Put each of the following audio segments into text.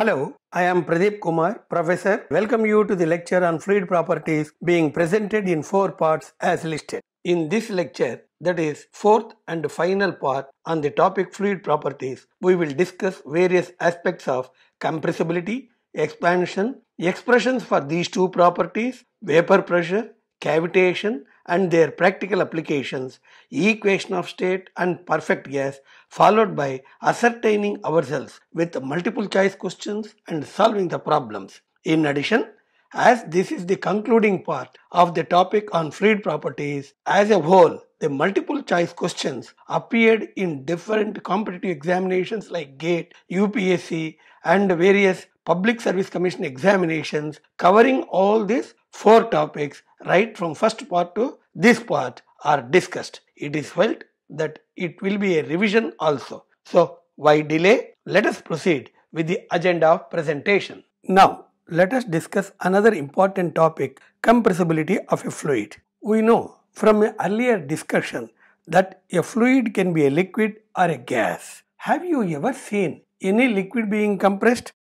Hello, I am Pradeep Kumar, Professor. Welcome you to the lecture on fluid properties being presented in four parts as listed. In this lecture, that is fourth and final part on the topic fluid properties, we will discuss various aspects of compressibility, expansion, expressions for these two properties, vapor pressure, cavitation and their practical applications, equation of state and perfect gas, followed by ascertaining ourselves with multiple choice questions and solving the problems. In addition, as this is the concluding part of the topic on fluid properties as a whole, the multiple choice questions appeared in different competitive examinations like GATE, UPSC, and various Public Service Commission examinations covering all these four topics right from first part to this part are discussed. It is felt that it will be a revision also. So why delay? Let us proceed with the agenda of presentation. Now let us discuss another important topic compressibility of a fluid. We know from an earlier discussion that a fluid can be a liquid or a gas. Have you ever seen any liquid being compressed?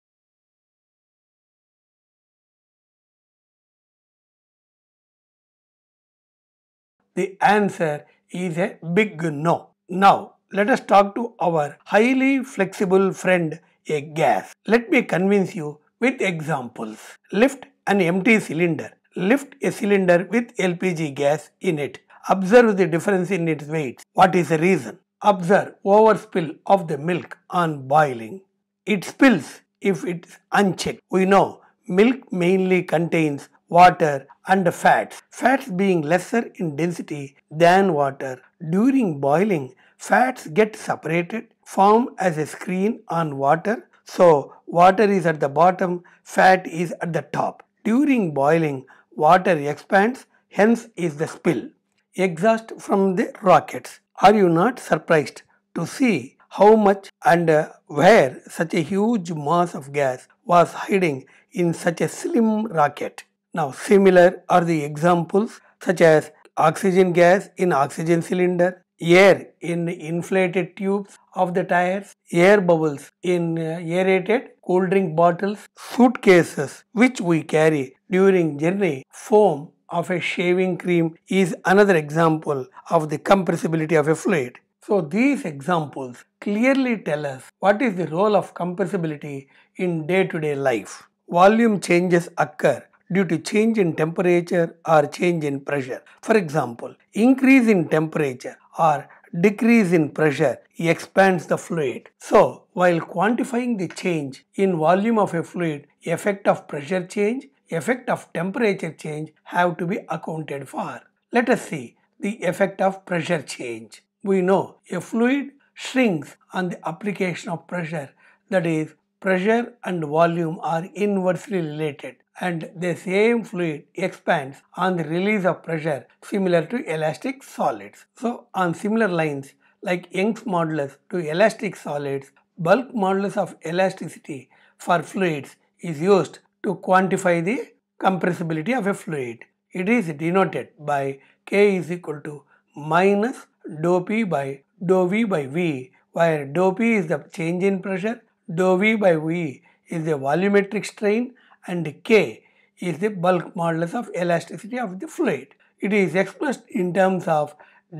The answer is a big no. Now, let us talk to our highly flexible friend, a gas. Let me convince you with examples. Lift an empty cylinder. Lift a cylinder with LPG gas in it. Observe the difference in its weight. What is the reason? Observe overspill of the milk on boiling. It spills if it's unchecked. We know milk mainly contains water and fats. Fats being lesser in density than water. During boiling, fats get separated, form as a screen on water. So, water is at the bottom, fat is at the top. During boiling, water expands, hence is the spill. Exhaust from the rockets. Are you not surprised to see how much and where such a huge mass of gas was hiding in such a slim rocket? Now similar are the examples such as oxygen gas in oxygen cylinder, air in inflated tubes of the tires, air bubbles in uh, aerated cold drink bottles, suitcases which we carry during journey, foam of a shaving cream is another example of the compressibility of a fluid. So these examples clearly tell us what is the role of compressibility in day-to-day -day life. Volume changes occur due to change in temperature or change in pressure. For example, increase in temperature or decrease in pressure expands the fluid. So, while quantifying the change in volume of a fluid, effect of pressure change, effect of temperature change have to be accounted for. Let us see the effect of pressure change. We know a fluid shrinks on the application of pressure that is pressure and volume are inversely related and the same fluid expands on the release of pressure similar to elastic solids. So on similar lines like Young's modulus to elastic solids, bulk modulus of elasticity for fluids is used to quantify the compressibility of a fluid. It is denoted by K is equal to minus dou P by dou V by V where dou P is the change in pressure Dou V by V is the volumetric strain and K is the bulk modulus of elasticity of the fluid. It is expressed in terms of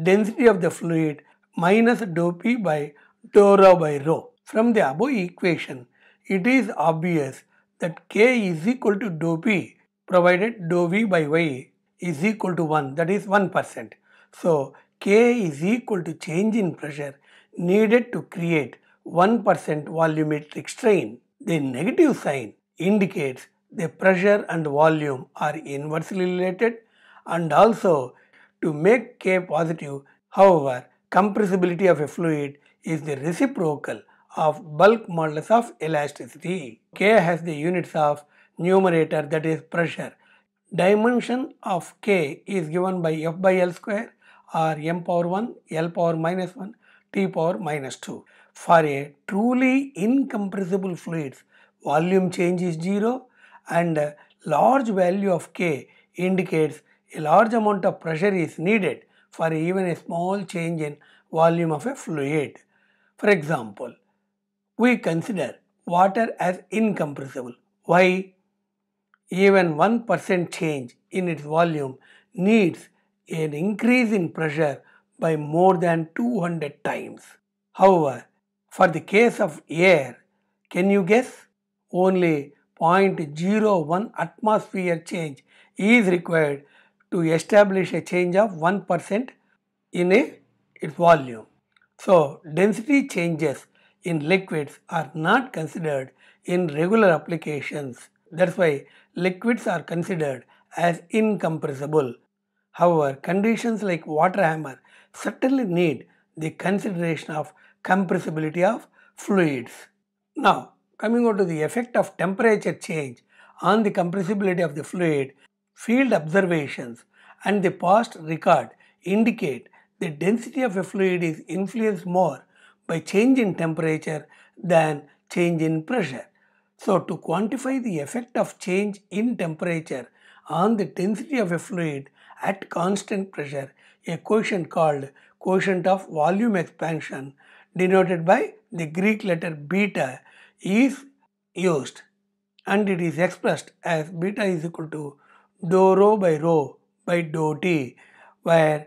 density of the fluid minus dou P by dou rho by rho. From the above equation, it is obvious that K is equal to dou P provided dou V by Y is equal to 1 that is 1%. So, K is equal to change in pressure needed to create 1% volumetric strain, the negative sign indicates the pressure and volume are inversely related and also to make K positive, however, compressibility of a fluid is the reciprocal of bulk modulus of elasticity. K has the units of numerator that is pressure. Dimension of K is given by F by L square or M power 1, L power minus 1, T power minus 2. For a truly incompressible fluids, volume change is 0 and a large value of K indicates a large amount of pressure is needed for even a small change in volume of a fluid. For example, we consider water as incompressible. Why? Even 1% change in its volume needs an increase in pressure by more than 200 times. However, for the case of air, can you guess? Only 0.01 atmosphere change is required to establish a change of 1% in a, its volume. So, density changes in liquids are not considered in regular applications. That's why liquids are considered as incompressible. However, conditions like water hammer certainly need the consideration of compressibility of fluids. Now, coming on to the effect of temperature change on the compressibility of the fluid, field observations and the past record indicate the density of a fluid is influenced more by change in temperature than change in pressure. So, to quantify the effect of change in temperature on the density of a fluid at constant pressure, a quotient called quotient of volume expansion denoted by the Greek letter beta is used and it is expressed as beta is equal to dou rho by rho by dou t where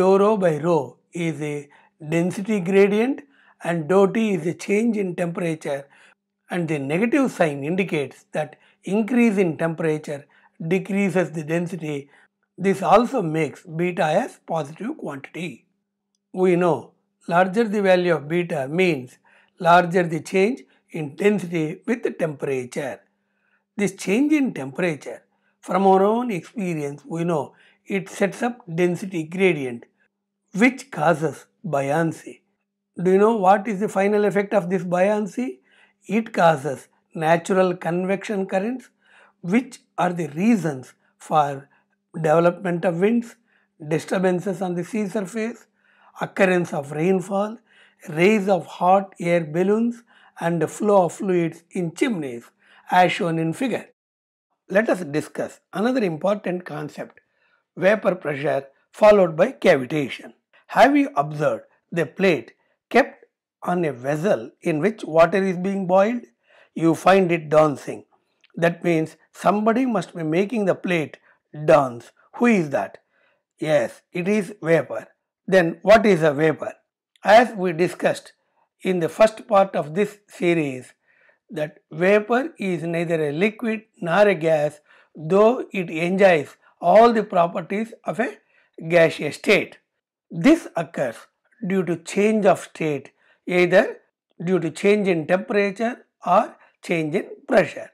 dou rho by rho is a density gradient and dou t is a change in temperature and the negative sign indicates that increase in temperature decreases the density. This also makes beta as positive quantity. We know larger the value of beta means larger the change in density with temperature. This change in temperature, from our own experience we know it sets up density gradient which causes buoyancy. Do you know what is the final effect of this buoyancy? It causes natural convection currents which are the reasons for development of winds, disturbances on the sea surface, occurrence of rainfall, rays of hot air balloons and the flow of fluids in chimneys as shown in figure. Let us discuss another important concept, vapor pressure followed by cavitation. Have you observed the plate kept on a vessel in which water is being boiled? You find it dancing. That means somebody must be making the plate dance. Who is that? Yes, it is vapor. Then what is a vapor? As we discussed in the first part of this series that vapor is neither a liquid nor a gas though it enjoys all the properties of a gaseous state. This occurs due to change of state either due to change in temperature or change in pressure.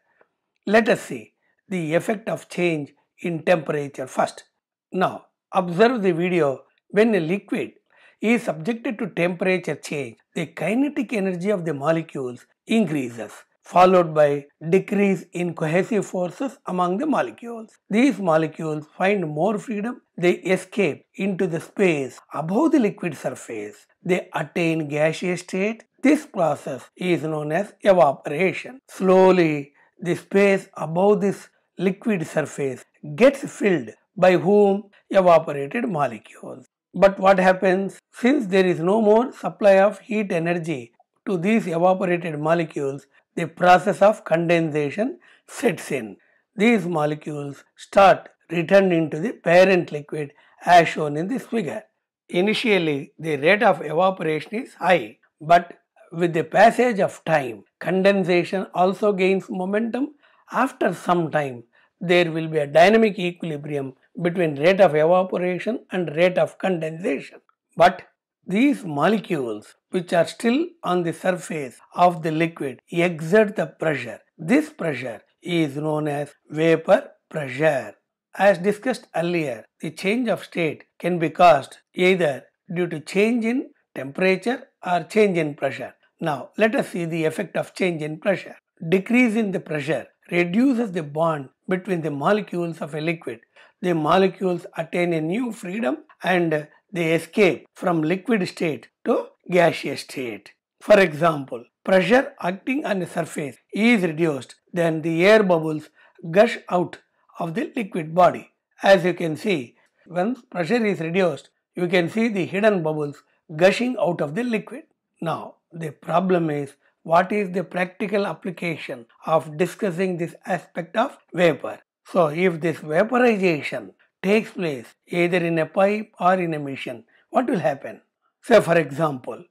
Let us see the effect of change in temperature first. Now observe the video when a liquid is subjected to temperature change, the kinetic energy of the molecules increases followed by decrease in cohesive forces among the molecules. These molecules find more freedom. They escape into the space above the liquid surface. They attain gaseous state. This process is known as evaporation. Slowly, the space above this liquid surface gets filled by whom? Evaporated molecules. But what happens? Since there is no more supply of heat energy to these evaporated molecules, the process of condensation sets in. These molecules start returning to the parent liquid as shown in this figure. Initially, the rate of evaporation is high, but with the passage of time, condensation also gains momentum. After some time, there will be a dynamic equilibrium between rate of evaporation and rate of condensation. But these molecules, which are still on the surface of the liquid, exert the pressure. This pressure is known as vapor pressure. As discussed earlier, the change of state can be caused either due to change in temperature or change in pressure. Now, let us see the effect of change in pressure. Decrease in the pressure reduces the bond between the molecules of a liquid the molecules attain a new freedom and they escape from liquid state to gaseous state. For example, pressure acting on a surface is reduced, then the air bubbles gush out of the liquid body. As you can see, when pressure is reduced, you can see the hidden bubbles gushing out of the liquid. Now, the problem is what is the practical application of discussing this aspect of vapor? So if this vaporization takes place either in a pipe or in a machine, what will happen? Say for example,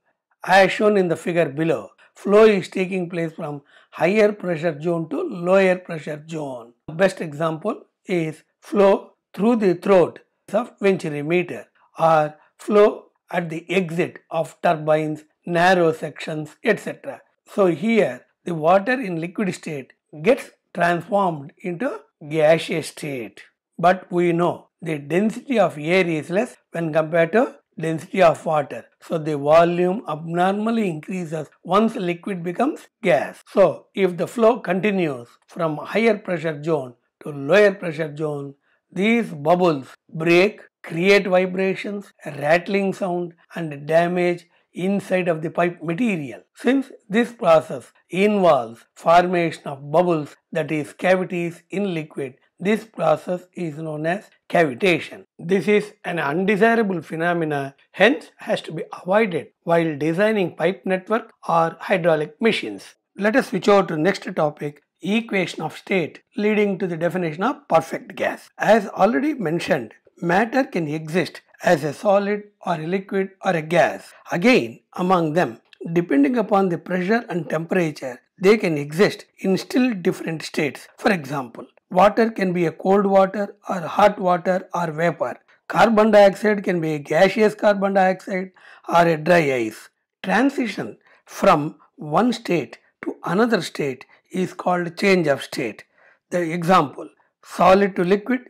as shown in the figure below, flow is taking place from higher pressure zone to lower pressure zone. The best example is flow through the throat of meter or flow at the exit of turbines, narrow sections, etc. So here the water in liquid state gets transformed into gaseous state. But we know the density of air is less when compared to density of water. So the volume abnormally increases once liquid becomes gas. So if the flow continues from higher pressure zone to lower pressure zone, these bubbles break, create vibrations, rattling sound and damage inside of the pipe material. Since this process involves formation of bubbles that is cavities in liquid, this process is known as cavitation. This is an undesirable phenomena hence has to be avoided while designing pipe network or hydraulic machines. Let us switch over to next topic equation of state leading to the definition of perfect gas. As already mentioned, matter can exist as a solid or a liquid or a gas. Again, among them, depending upon the pressure and temperature, they can exist in still different states. For example, water can be a cold water or hot water or vapor. Carbon dioxide can be a gaseous carbon dioxide or a dry ice. Transition from one state to another state is called change of state. The example solid to liquid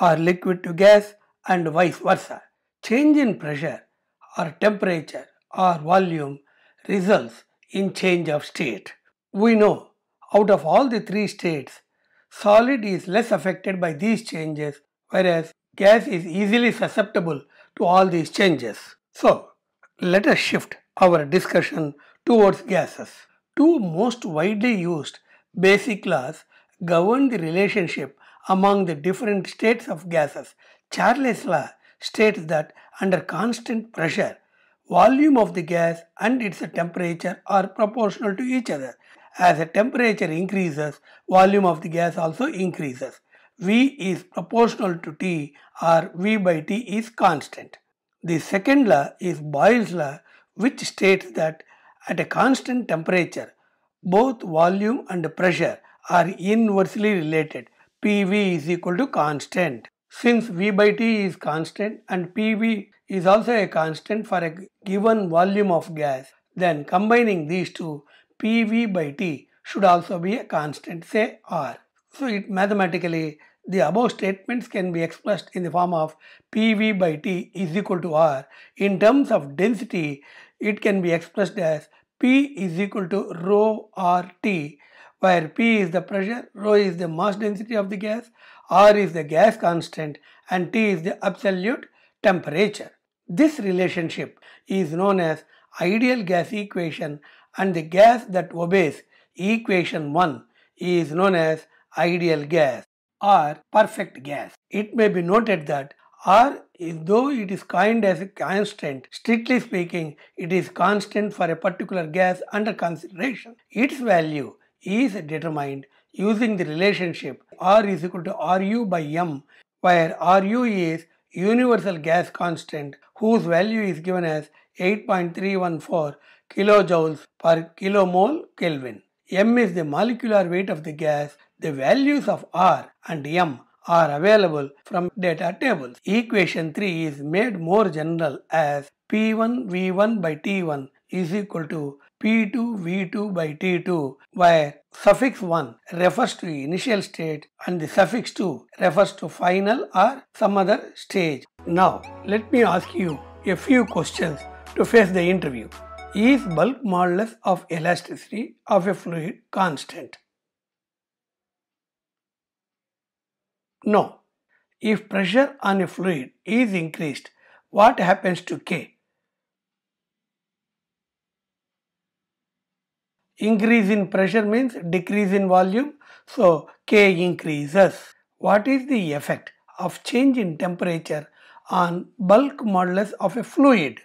or liquid to gas and vice versa change in pressure or temperature or volume results in change of state. We know out of all the three states, solid is less affected by these changes whereas gas is easily susceptible to all these changes. So, let us shift our discussion towards gases. Two most widely used basic laws govern the relationship among the different states of gases. Charles' law states that under constant pressure, volume of the gas and its temperature are proportional to each other. As the temperature increases, volume of the gas also increases. V is proportional to T or V by T is constant. The second law is Boyle's law which states that at a constant temperature, both volume and pressure are inversely related. PV is equal to constant. Since V by T is constant and PV is also a constant for a given volume of gas, then combining these two, PV by T should also be a constant, say R. So it mathematically, the above statements can be expressed in the form of PV by T is equal to R. In terms of density, it can be expressed as P is equal to rho RT, where P is the pressure, rho is the mass density of the gas, R is the gas constant and T is the absolute temperature. This relationship is known as ideal gas equation and the gas that obeys equation 1 is known as ideal gas or perfect gas. It may be noted that R though it is kind as a constant, strictly speaking, it is constant for a particular gas under consideration. Its value is determined using the relationship R is equal to Ru by M, where Ru is universal gas constant whose value is given as 8.314 kilojoules per kilomole Kelvin. M is the molecular weight of the gas. The values of R and M are available from data tables. Equation 3 is made more general as P1 V1 by T1 is equal to P2 V2 by T2 where suffix 1 refers to initial state and the suffix 2 refers to final or some other stage. Now let me ask you a few questions to face the interview. Is bulk modulus of elasticity of a fluid constant? No. If pressure on a fluid is increased, what happens to K? Increase in pressure means decrease in volume. So K increases. What is the effect of change in temperature on bulk modulus of a fluid?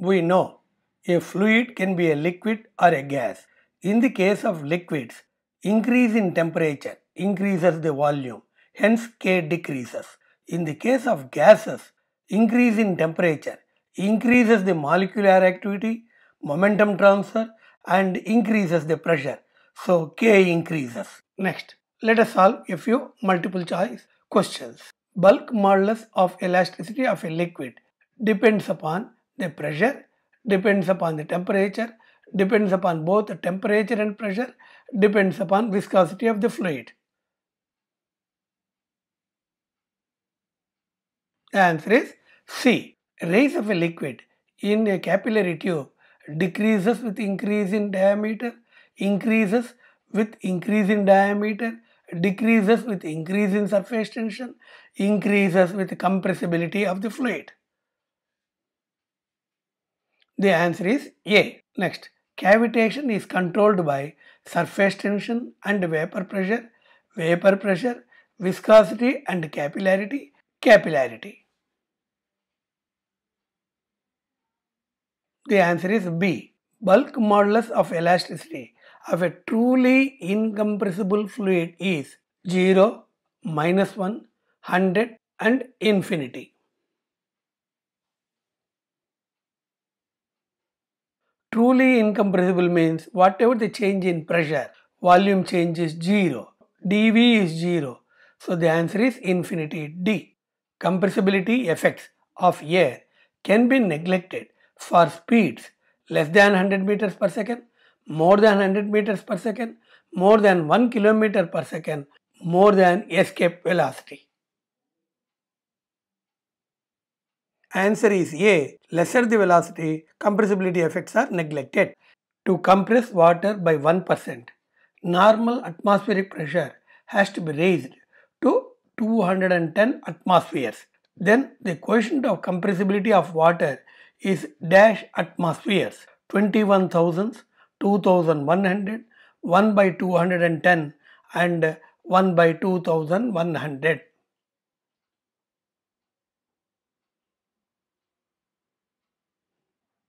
We know a fluid can be a liquid or a gas. In the case of liquids, increase in temperature increases the volume, hence K decreases. In the case of gases, increase in temperature increases the molecular activity, momentum transfer and increases the pressure. So K increases. Next, let us solve a few multiple choice questions. Bulk modulus of elasticity of a liquid depends upon the pressure, depends upon the temperature, depends upon both the temperature and pressure, depends upon viscosity of the fluid. The answer is C rise of a liquid in a capillary tube decreases with increase in diameter, increases with increase in diameter, decreases with increase in surface tension, increases with compressibility of the fluid. The answer is A. Next, cavitation is controlled by surface tension and vapor pressure, vapor pressure, viscosity and capillarity, capillarity. The answer is B. Bulk modulus of elasticity of a truly incompressible fluid is 0, minus 1, 100 and infinity. Truly incompressible means whatever the change in pressure, volume change is 0, dV is 0. So the answer is infinity D. Compressibility effects of air can be neglected for speeds less than 100 meters per second, more than 100 meters per second, more than 1 kilometer per second, more than escape velocity. Answer is A. Lesser the velocity, compressibility effects are neglected. To compress water by 1%, normal atmospheric pressure has to be raised to 210 atmospheres. Then the quotient of compressibility of water is dash atmospheres 21,000, 2100, 1 by 210 and 1 by 2100.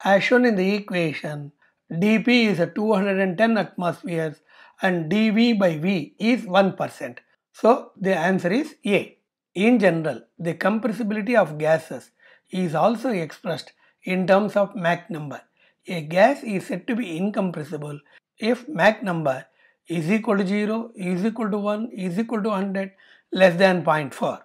As shown in the equation, dP is 210 atmospheres and dV by V is 1%. So the answer is A. In general, the compressibility of gases is also expressed in terms of Mach number. A gas is said to be incompressible if Mach number is equal to 0, is equal to 1, is equal to 100, less than 0.4.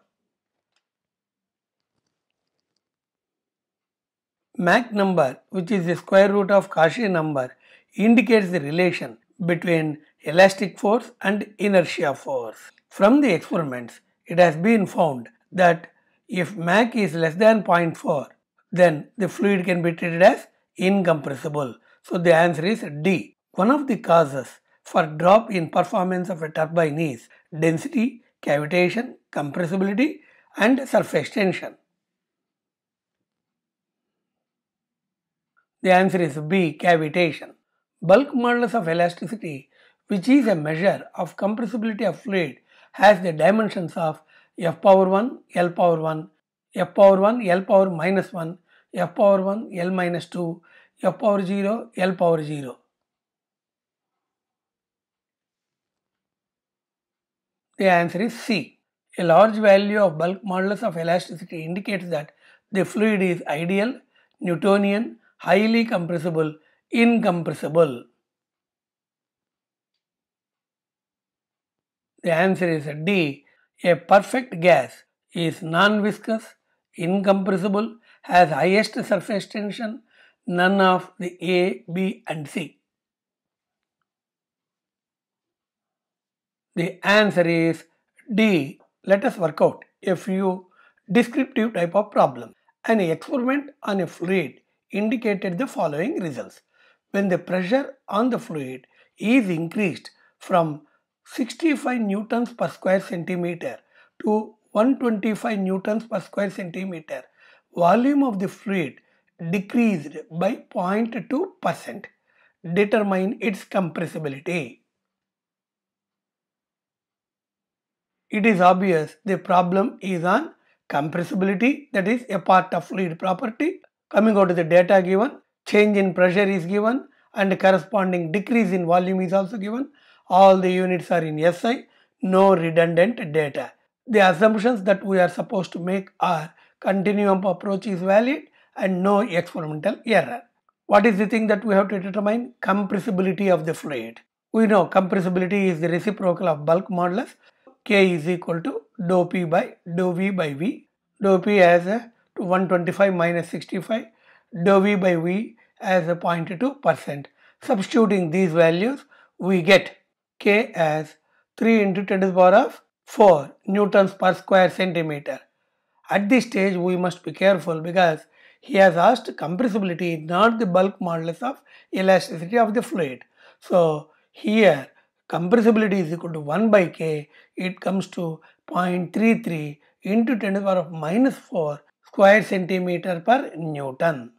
Mach number, which is the square root of Cauchy number, indicates the relation between elastic force and inertia force. From the experiments, it has been found that if Mach is less than 0.4, then the fluid can be treated as incompressible. So the answer is D. One of the causes for drop in performance of a turbine is density, cavitation, compressibility and surface tension. The answer is B. Cavitation. Bulk modulus of elasticity which is a measure of compressibility of fluid has the dimensions of f power 1, l power 1, f power 1, l power minus 1 f power 1 l minus 2 f power 0 l power 0. The answer is C. A large value of bulk modulus of elasticity indicates that the fluid is ideal, Newtonian, highly compressible, incompressible. The answer is D. A perfect gas is non-viscous, incompressible, has highest surface tension, none of the A, B and C. The answer is D. Let us work out a few descriptive type of problem. An experiment on a fluid indicated the following results. When the pressure on the fluid is increased from 65 newtons per square centimeter to 125 newtons per square centimeter volume of the fluid decreased by 0.2%. Determine its compressibility. It is obvious the problem is on compressibility that is a part of fluid property. Coming out of the data given, change in pressure is given and corresponding decrease in volume is also given. All the units are in SI, no redundant data. The assumptions that we are supposed to make are continuum approach is valid and no experimental error. What is the thing that we have to determine? Compressibility of the fluid. We know compressibility is the reciprocal of bulk modulus. K is equal to dou P by dou V by V. Dou P as a 125 minus 65. Dou V by V as a 0.2%. Substituting these values, we get K as 3 into 10 to the power of 4 newtons per square centimeter. At this stage, we must be careful because he has asked compressibility, not the bulk modulus of elasticity of the fluid. So here, compressibility is equal to 1 by k, it comes to 0.33 into 10 to the power of minus 4 square centimeter per Newton.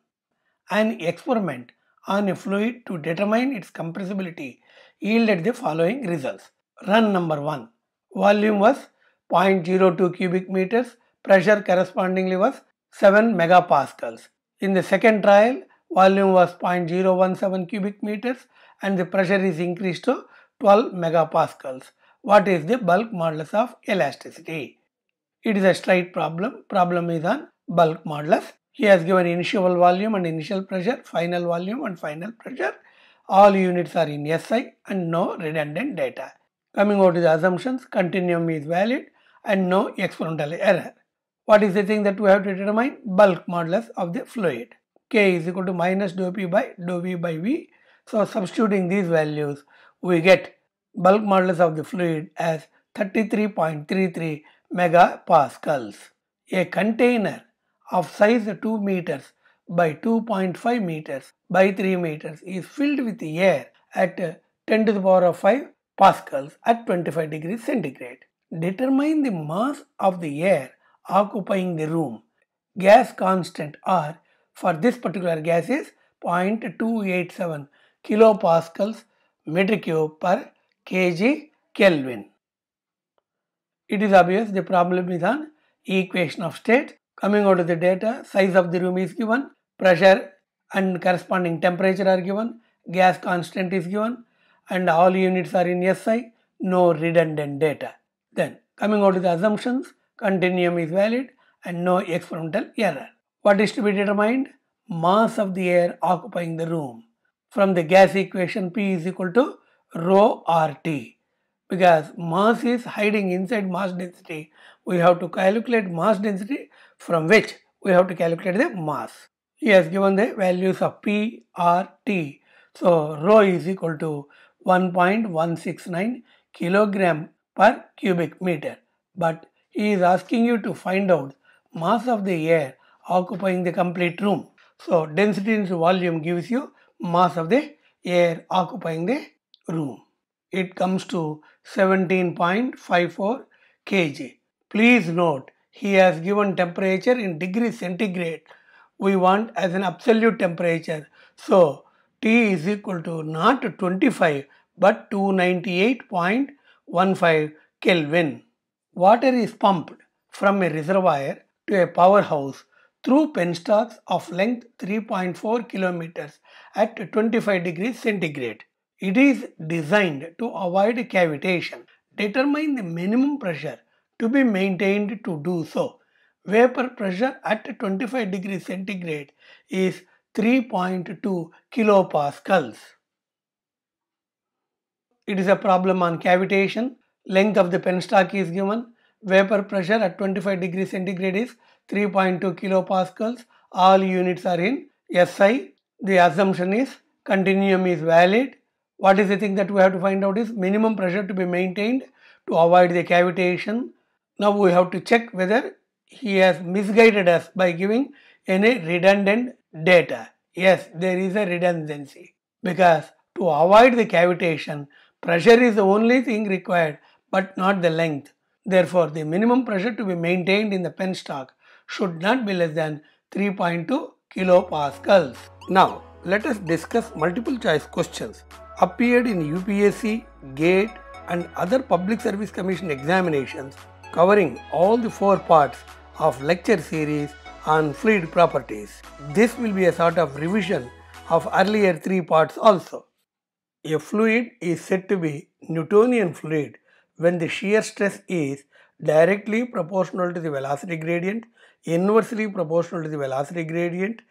An experiment on a fluid to determine its compressibility yielded the following results. Run number 1. Volume was 0.02 cubic meters pressure correspondingly was 7 megapascals. In the second trial, volume was 0.017 cubic meters and the pressure is increased to 12 megapascals. What is the bulk modulus of elasticity? It is a slight problem. Problem is on bulk modulus. He has given initial volume and initial pressure, final volume and final pressure. All units are in SI and no redundant data. Coming out to the assumptions, continuum is valid and no exponential error. What is the thing that we have to determine? Bulk modulus of the fluid. K is equal to minus dou P by dou V by V. So substituting these values, we get bulk modulus of the fluid as 33.33 megapascals. A container of size 2 meters by 2.5 meters by 3 meters is filled with air at 10 to the power of 5 pascals at 25 degrees centigrade. Determine the mass of the air occupying the room. Gas constant R for this particular gas is 0.287 kilopascals meter cube per kg Kelvin. It is obvious the problem is on equation of state. Coming out of the data, size of the room is given, pressure and corresponding temperature are given, gas constant is given and all units are in SI, no redundant data. Then coming out of the assumptions, continuum is valid and no experimental error. What is to be determined? Mass of the air occupying the room. From the gas equation P is equal to rho RT. Because mass is hiding inside mass density, we have to calculate mass density from which we have to calculate the mass. He has given the values of P, R, T. So rho is equal to 1.169 kilogram per cubic meter. But he is asking you to find out mass of the air occupying the complete room. So density into volume gives you mass of the air occupying the room. It comes to 17.54 kg. Please note he has given temperature in degree centigrade. We want as an absolute temperature. So T is equal to not 25 but 298.15 Kelvin. Water is pumped from a reservoir to a powerhouse through penstocks of length 3.4 kilometers at 25 degrees centigrade. It is designed to avoid cavitation. Determine the minimum pressure to be maintained to do so. Vapor pressure at 25 degrees centigrade is 3.2 kilopascals. It is a problem on cavitation length of the penstock is given. Vapor pressure at 25 degree centigrade is 3.2 kilopascals. All units are in SI. The assumption is continuum is valid. What is the thing that we have to find out is minimum pressure to be maintained to avoid the cavitation. Now we have to check whether he has misguided us by giving any redundant data. Yes, there is a redundancy because to avoid the cavitation, pressure is the only thing required but not the length. Therefore, the minimum pressure to be maintained in the penstock should not be less than 3.2 kilopascals. Now, let us discuss multiple choice questions appeared in UPSC, GATE and other Public Service Commission examinations covering all the four parts of lecture series on fluid properties. This will be a sort of revision of earlier three parts also. A fluid is said to be Newtonian fluid when the shear stress is directly proportional to the velocity gradient, inversely proportional to the velocity gradient,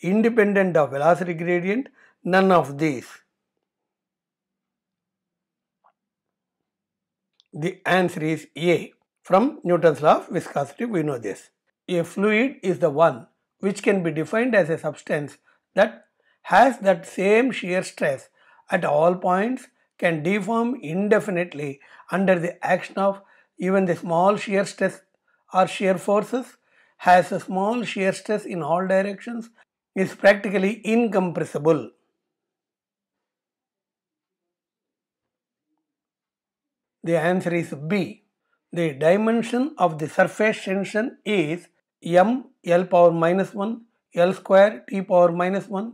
independent of velocity gradient, none of these. The answer is A. From Newton's law of viscosity we know this. A fluid is the one which can be defined as a substance that has that same shear stress at all points can deform indefinitely under the action of even the small shear stress or shear forces has a small shear stress in all directions is practically incompressible. The answer is B. The dimension of the surface tension is m l power minus 1 l square t power minus 1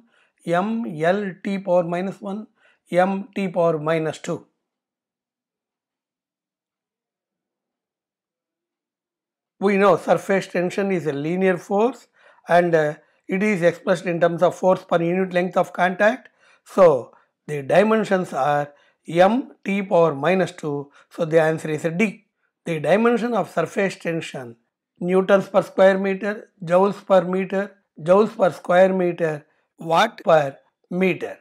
m l t power minus 1 m t power minus 2. We know surface tension is a linear force and uh, it is expressed in terms of force per unit length of contact. So, the dimensions are m t power minus 2. So, the answer is D. The dimension of surface tension newtons per square meter, joules per meter, joules per square meter, watt per meter.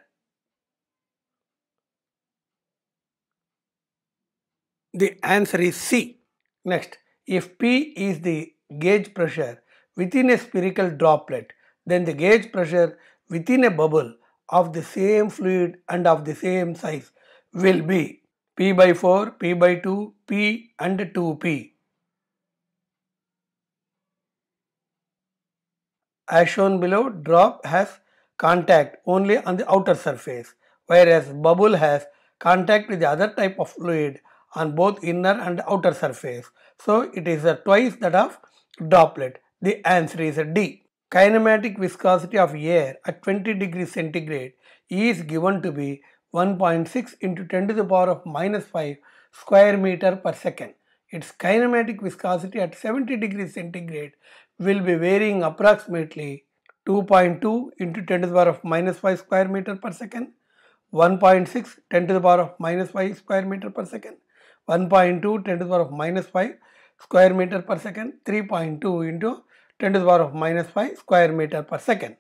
The answer is C. Next, if P is the gauge pressure within a spherical droplet, then the gauge pressure within a bubble of the same fluid and of the same size will be P by 4, P by 2, P and 2P. As shown below, drop has contact only on the outer surface, whereas bubble has contact with the other type of fluid on both inner and outer surface. So it is twice that of droplet. The answer is D. Kinematic viscosity of air at 20 degrees centigrade is given to be 1.6 into 10 to the power of minus 5 square meter per second. Its kinematic viscosity at 70 degrees centigrade will be varying approximately 2.2 into 10 to the power of minus 5 square meter per second, 1.6 10 to the power of minus 5 square meter per second 1.2 10 to the power of minus 5 square meter per second 3.2 into 10 to the power of minus 5 square meter per second.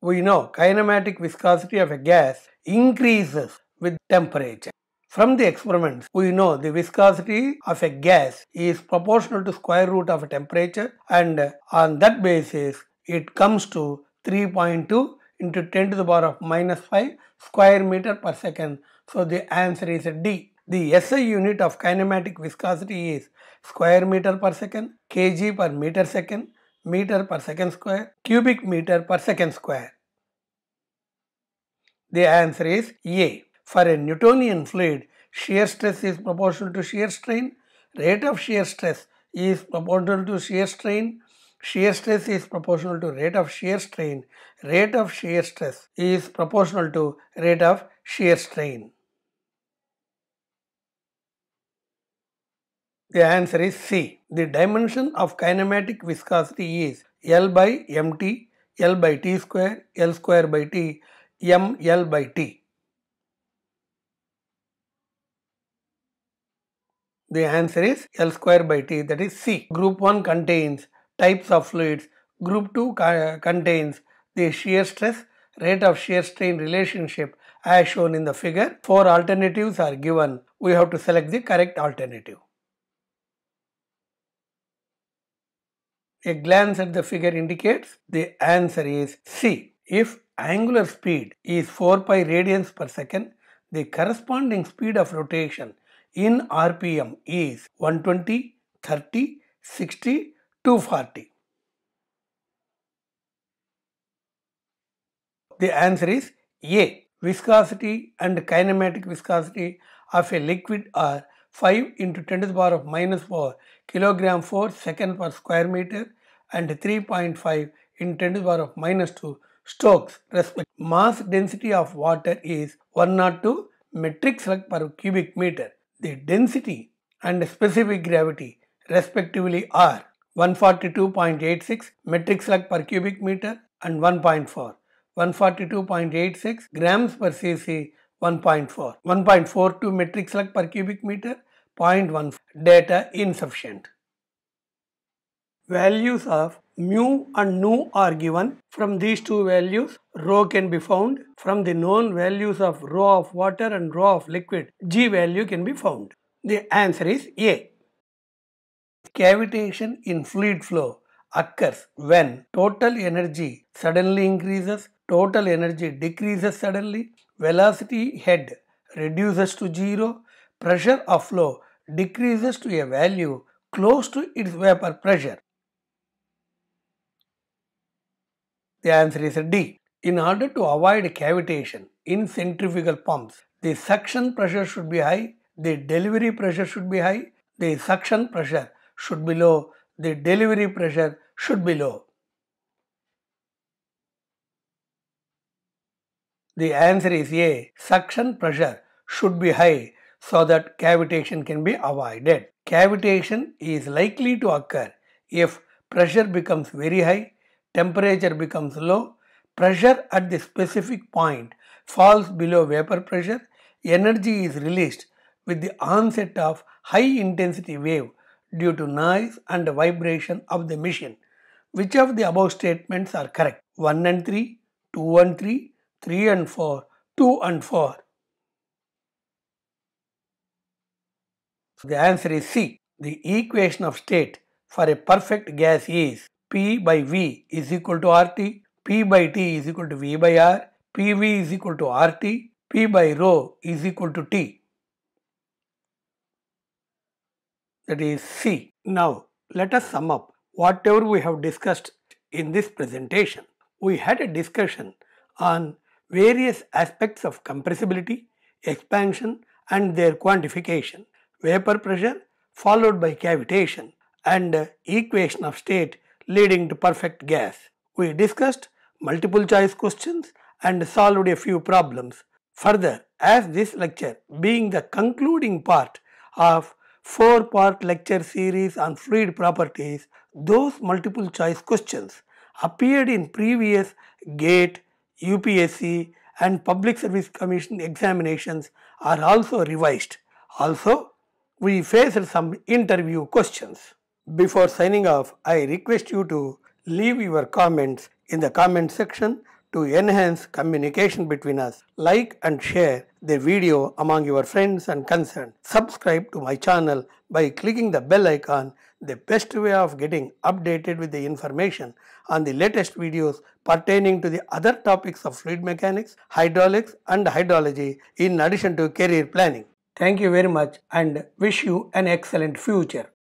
We know kinematic viscosity of a gas increases with temperature. From the experiments, we know the viscosity of a gas is proportional to square root of a temperature and uh, on that basis, it comes to 3.2 into 10 to the power of minus 5 square meter per second. So the answer is D. The SI unit of kinematic viscosity is square meter per second, kg per meter second, meter per second square, cubic meter per second square. The answer is A. For a Newtonian fluid, shear stress is proportional to shear strain, rate of shear stress is proportional to shear strain, shear stress is proportional to rate of shear strain. Rate of shear stress is proportional to rate of shear strain. The answer is C. The dimension of kinematic viscosity is L by mt, L by t square, L square by t, m L by t. The answer is L square by t that is C. Group 1 contains types of fluids. Group 2 contains the shear stress, rate of shear strain relationship as shown in the figure. Four alternatives are given. We have to select the correct alternative. A glance at the figure indicates the answer is C. If angular speed is 4 pi radians per second, the corresponding speed of rotation in RPM is 120, 30, 60, 240. The answer is A. Viscosity and kinematic viscosity of a liquid are 5 into 10 to the power of minus 4 kilogram 4 second per square meter and 3.5 into 10 to the power of minus 2 strokes respect. Mass density of water is 102 metric slug per cubic meter. The density and specific gravity respectively are 142.86 metric slug per cubic meter and 1.4. 142.86 grams per cc 1.4. 1.42 metric slug per cubic meter 0.1 data insufficient. Values of mu and nu are given. From these two values, rho can be found. From the known values of rho of water and rho of liquid, g value can be found. The answer is A. Cavitation in fluid flow occurs when total energy suddenly increases, total energy decreases suddenly, velocity head reduces to zero, pressure of flow decreases to a value close to its vapor pressure. The answer is D. In order to avoid cavitation in centrifugal pumps, the suction pressure should be high, the delivery pressure should be high, the suction pressure should be low, the delivery pressure should be low. The answer is A. Suction pressure should be high so that cavitation can be avoided. Cavitation is likely to occur if pressure becomes very high, temperature becomes low, pressure at the specific point falls below vapor pressure, energy is released with the onset of high intensity wave due to noise and vibration of the machine. Which of the above statements are correct? 1 and 3, 2 and 3, 3 and 4, 2 and 4. So the answer is C. The equation of state for a perfect gas is P by V is equal to RT, P by T is equal to V by R, PV is equal to RT, P by rho is equal to T. that is C. Now let us sum up whatever we have discussed in this presentation. We had a discussion on various aspects of compressibility, expansion and their quantification, vapor pressure followed by cavitation and uh, equation of state leading to perfect gas. We discussed multiple choice questions and solved a few problems. Further, as this lecture being the concluding part of four part lecture series on fluid properties, those multiple choice questions appeared in previous GATE, UPSC and Public Service Commission examinations are also revised. Also, we faced some interview questions. Before signing off, I request you to leave your comments in the comment section to enhance communication between us. Like and share the video among your friends and concerned. Subscribe to my channel by clicking the bell icon, the best way of getting updated with the information on the latest videos pertaining to the other topics of fluid mechanics, hydraulics and hydrology in addition to career planning. Thank you very much and wish you an excellent future.